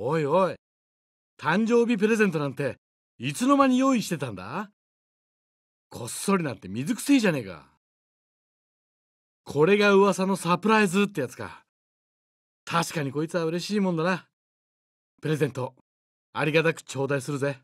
おいおい、誕生日プレゼントなんて、いつの間に用意してたんだこっそりなんて水くせえじゃねえか。これが噂のサプライズってやつか。確かにこいつは嬉しいもんだな。プレゼント、ありがたく頂戴するぜ。